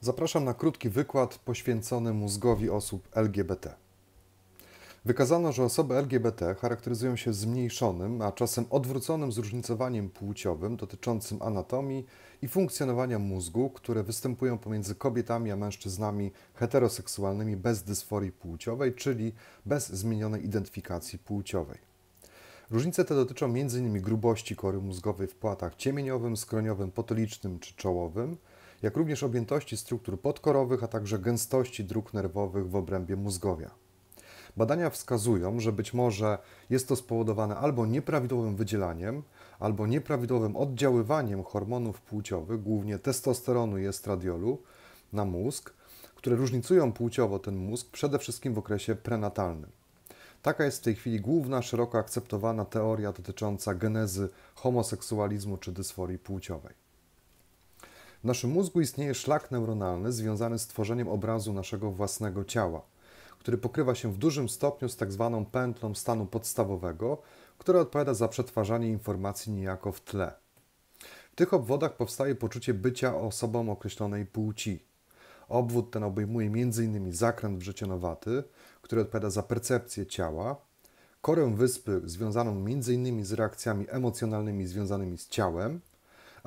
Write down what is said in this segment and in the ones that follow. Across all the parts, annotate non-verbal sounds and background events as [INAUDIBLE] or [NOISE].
Zapraszam na krótki wykład poświęcony mózgowi osób LGBT. Wykazano, że osoby LGBT charakteryzują się zmniejszonym, a czasem odwróconym zróżnicowaniem płciowym dotyczącym anatomii i funkcjonowania mózgu, które występują pomiędzy kobietami a mężczyznami heteroseksualnymi bez dysforii płciowej, czyli bez zmienionej identyfikacji płciowej. Różnice te dotyczą m.in. grubości kory mózgowej w płatach ciemieniowym, skroniowym, potylicznym czy czołowym – jak również objętości struktur podkorowych, a także gęstości dróg nerwowych w obrębie mózgowia. Badania wskazują, że być może jest to spowodowane albo nieprawidłowym wydzielaniem, albo nieprawidłowym oddziaływaniem hormonów płciowych, głównie testosteronu i estradiolu, na mózg, które różnicują płciowo ten mózg przede wszystkim w okresie prenatalnym. Taka jest w tej chwili główna, szeroko akceptowana teoria dotycząca genezy homoseksualizmu czy dysforii płciowej. W naszym mózgu istnieje szlak neuronalny związany z tworzeniem obrazu naszego własnego ciała, który pokrywa się w dużym stopniu z tak zwaną pętlą stanu podstawowego, która odpowiada za przetwarzanie informacji niejako w tle. W tych obwodach powstaje poczucie bycia osobą określonej płci. Obwód ten obejmuje m.in. zakręt wrzecionowaty, który odpowiada za percepcję ciała, korę wyspy związaną m.in. z reakcjami emocjonalnymi związanymi z ciałem,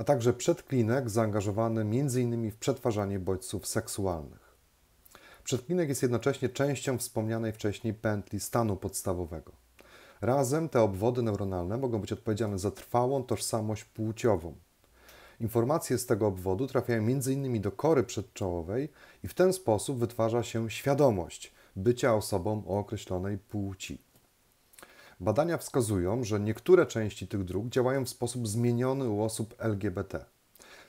a także przedklinek zaangażowany m.in. w przetwarzanie bodźców seksualnych. Przedklinek jest jednocześnie częścią wspomnianej wcześniej pętli stanu podstawowego. Razem te obwody neuronalne mogą być odpowiedzialne za trwałą tożsamość płciową. Informacje z tego obwodu trafiają m.in. do kory przedczołowej i w ten sposób wytwarza się świadomość bycia osobą o określonej płci. Badania wskazują, że niektóre części tych dróg działają w sposób zmieniony u osób LGBT,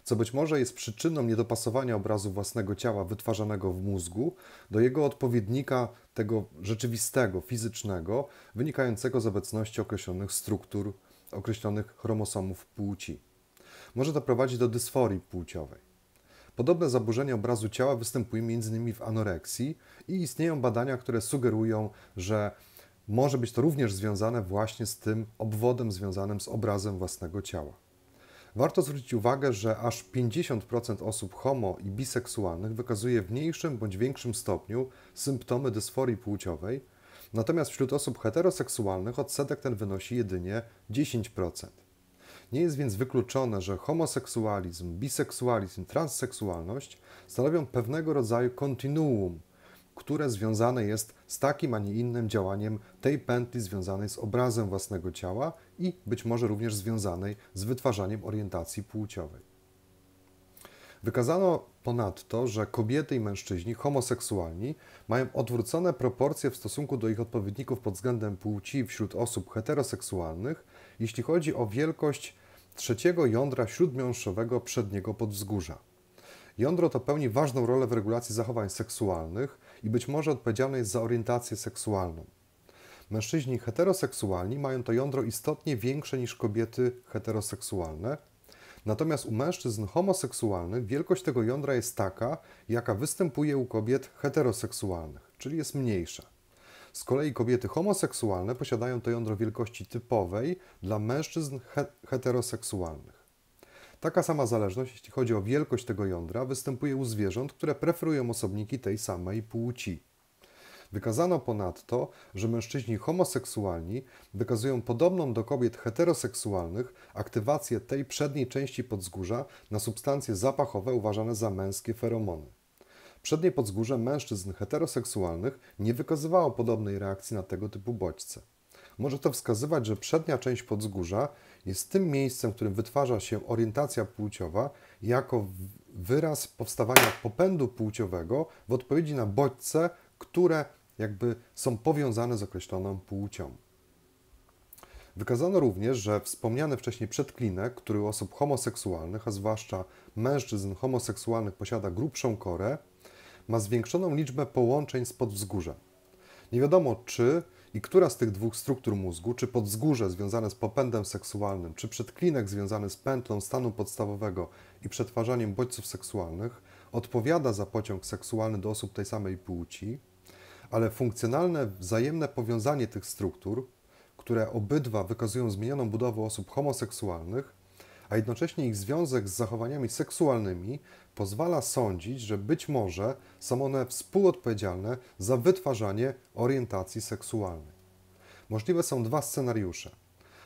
co być może jest przyczyną niedopasowania obrazu własnego ciała wytwarzanego w mózgu do jego odpowiednika, tego rzeczywistego, fizycznego, wynikającego z obecności określonych struktur, określonych chromosomów płci. Może to prowadzić do dysforii płciowej. Podobne zaburzenie obrazu ciała występuje m.in. w anoreksji i istnieją badania, które sugerują, że może być to również związane właśnie z tym obwodem związanym z obrazem własnego ciała. Warto zwrócić uwagę, że aż 50% osób homo i biseksualnych wykazuje w mniejszym bądź większym stopniu symptomy dysforii płciowej, natomiast wśród osób heteroseksualnych odsetek ten wynosi jedynie 10%. Nie jest więc wykluczone, że homoseksualizm, biseksualizm, transseksualność stanowią pewnego rodzaju kontinuum które związane jest z takim, a nie innym działaniem tej pętli związanej z obrazem własnego ciała i być może również związanej z wytwarzaniem orientacji płciowej. Wykazano ponadto, że kobiety i mężczyźni homoseksualni mają odwrócone proporcje w stosunku do ich odpowiedników pod względem płci wśród osób heteroseksualnych, jeśli chodzi o wielkość trzeciego jądra śródmiąższowego przedniego podwzgórza. Jądro to pełni ważną rolę w regulacji zachowań seksualnych i być może odpowiedzialne jest za orientację seksualną. Mężczyźni heteroseksualni mają to jądro istotnie większe niż kobiety heteroseksualne, natomiast u mężczyzn homoseksualnych wielkość tego jądra jest taka, jaka występuje u kobiet heteroseksualnych, czyli jest mniejsza. Z kolei kobiety homoseksualne posiadają to jądro wielkości typowej dla mężczyzn heteroseksualnych. Taka sama zależność, jeśli chodzi o wielkość tego jądra, występuje u zwierząt, które preferują osobniki tej samej płci. Wykazano ponadto, że mężczyźni homoseksualni wykazują podobną do kobiet heteroseksualnych aktywację tej przedniej części podzgórza na substancje zapachowe uważane za męskie feromony. Przednie podzgórze mężczyzn heteroseksualnych nie wykazywało podobnej reakcji na tego typu bodźce. Może to wskazywać, że przednia część podzgórza jest tym miejscem, w którym wytwarza się orientacja płciowa jako wyraz powstawania popędu płciowego w odpowiedzi na bodźce, które jakby są powiązane z określoną płcią. Wykazano również, że wspomniany wcześniej przedklinek, który u osób homoseksualnych, a zwłaszcza mężczyzn homoseksualnych posiada grubszą korę, ma zwiększoną liczbę połączeń spod wzgórza. Nie wiadomo, czy i która z tych dwóch struktur mózgu, czy podzgórze związane z popędem seksualnym, czy przedklinek związany z pętlą stanu podstawowego i przetwarzaniem bodźców seksualnych, odpowiada za pociąg seksualny do osób tej samej płci, ale funkcjonalne wzajemne powiązanie tych struktur, które obydwa wykazują zmienioną budowę osób homoseksualnych, a jednocześnie ich związek z zachowaniami seksualnymi pozwala sądzić, że być może są one współodpowiedzialne za wytwarzanie orientacji seksualnej. Możliwe są dwa scenariusze.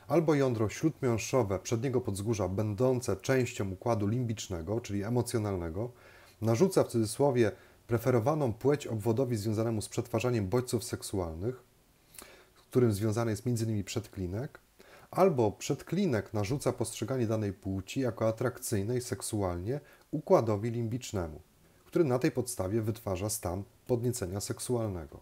Albo jądro śródmiąższowe przedniego podzgórza będące częścią układu limbicznego, czyli emocjonalnego, narzuca w cudzysłowie preferowaną płeć obwodowi związanemu z przetwarzaniem bodźców seksualnych, z którym związany jest m.in. przedklinek, albo przedklinek narzuca postrzeganie danej płci jako atrakcyjnej seksualnie układowi limbicznemu, który na tej podstawie wytwarza stan podniecenia seksualnego.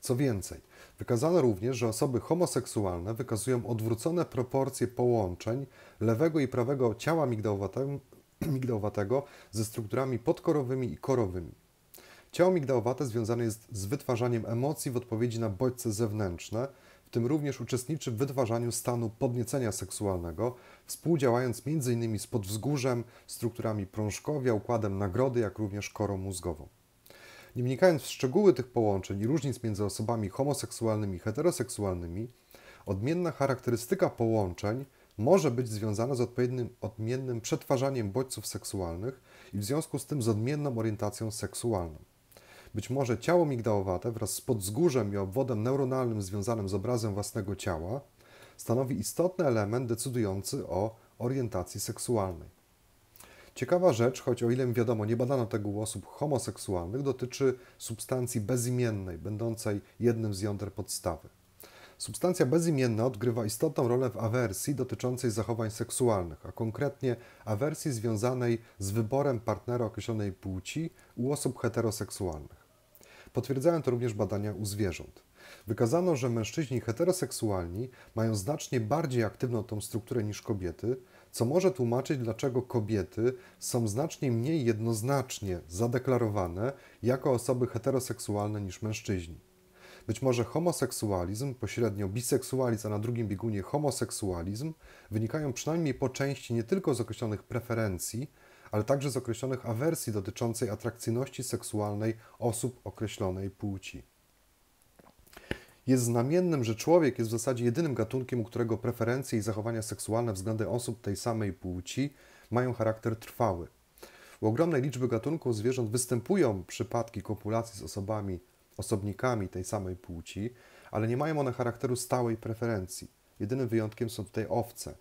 Co więcej, wykazano również, że osoby homoseksualne wykazują odwrócone proporcje połączeń lewego i prawego ciała [CLEARS THROAT] migdałowatego ze strukturami podkorowymi i korowymi. Ciało migdałowate związane jest z wytwarzaniem emocji w odpowiedzi na bodźce zewnętrzne – tym również uczestniczy w wytwarzaniu stanu podniecenia seksualnego, współdziałając m.in. z podwzgórzem, strukturami prążkowia, układem nagrody, jak również korą mózgową. Nie wnikając w szczegóły tych połączeń i różnic między osobami homoseksualnymi i heteroseksualnymi, odmienna charakterystyka połączeń może być związana z odpowiednim, odmiennym przetwarzaniem bodźców seksualnych i w związku z tym z odmienną orientacją seksualną. Być może ciało migdałowate wraz z podzgórzem i obwodem neuronalnym związanym z obrazem własnego ciała stanowi istotny element decydujący o orientacji seksualnej. Ciekawa rzecz, choć o ile wiadomo, nie badano tego u osób homoseksualnych, dotyczy substancji bezimiennej, będącej jednym z jąder podstawy. Substancja bezimienna odgrywa istotną rolę w awersji dotyczącej zachowań seksualnych, a konkretnie awersji związanej z wyborem partnera określonej płci u osób heteroseksualnych. Potwierdzają to również badania u zwierząt. Wykazano, że mężczyźni heteroseksualni mają znacznie bardziej aktywną tą strukturę niż kobiety, co może tłumaczyć, dlaczego kobiety są znacznie mniej jednoznacznie zadeklarowane jako osoby heteroseksualne niż mężczyźni. Być może homoseksualizm, pośrednio biseksualizm, a na drugim biegunie homoseksualizm wynikają przynajmniej po części nie tylko z określonych preferencji, ale także z określonych awersji dotyczącej atrakcyjności seksualnej osób określonej płci. Jest znamiennym, że człowiek jest w zasadzie jedynym gatunkiem, u którego preferencje i zachowania seksualne względem osób tej samej płci mają charakter trwały. U ogromnej liczby gatunków zwierząt występują przypadki kopulacji z osobami, osobnikami tej samej płci, ale nie mają one charakteru stałej preferencji. Jedynym wyjątkiem są tutaj owce.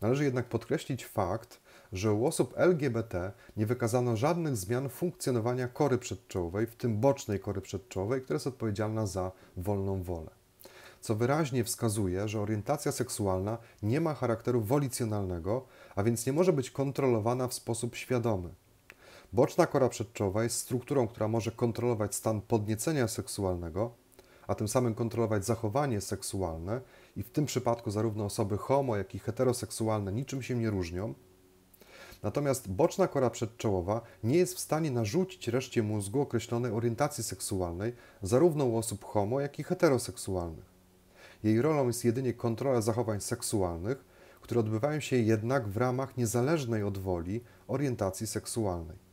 Należy jednak podkreślić fakt, że u osób LGBT nie wykazano żadnych zmian funkcjonowania kory przedczołowej, w tym bocznej kory przedczołowej, która jest odpowiedzialna za wolną wolę. Co wyraźnie wskazuje, że orientacja seksualna nie ma charakteru wolicjonalnego, a więc nie może być kontrolowana w sposób świadomy. Boczna kora przedczołowa jest strukturą, która może kontrolować stan podniecenia seksualnego, a tym samym kontrolować zachowanie seksualne i w tym przypadku zarówno osoby homo, jak i heteroseksualne niczym się nie różnią, Natomiast boczna kora przedczołowa nie jest w stanie narzucić reszcie mózgu określonej orientacji seksualnej zarówno u osób homo, jak i heteroseksualnych. Jej rolą jest jedynie kontrola zachowań seksualnych, które odbywają się jednak w ramach niezależnej od woli orientacji seksualnej.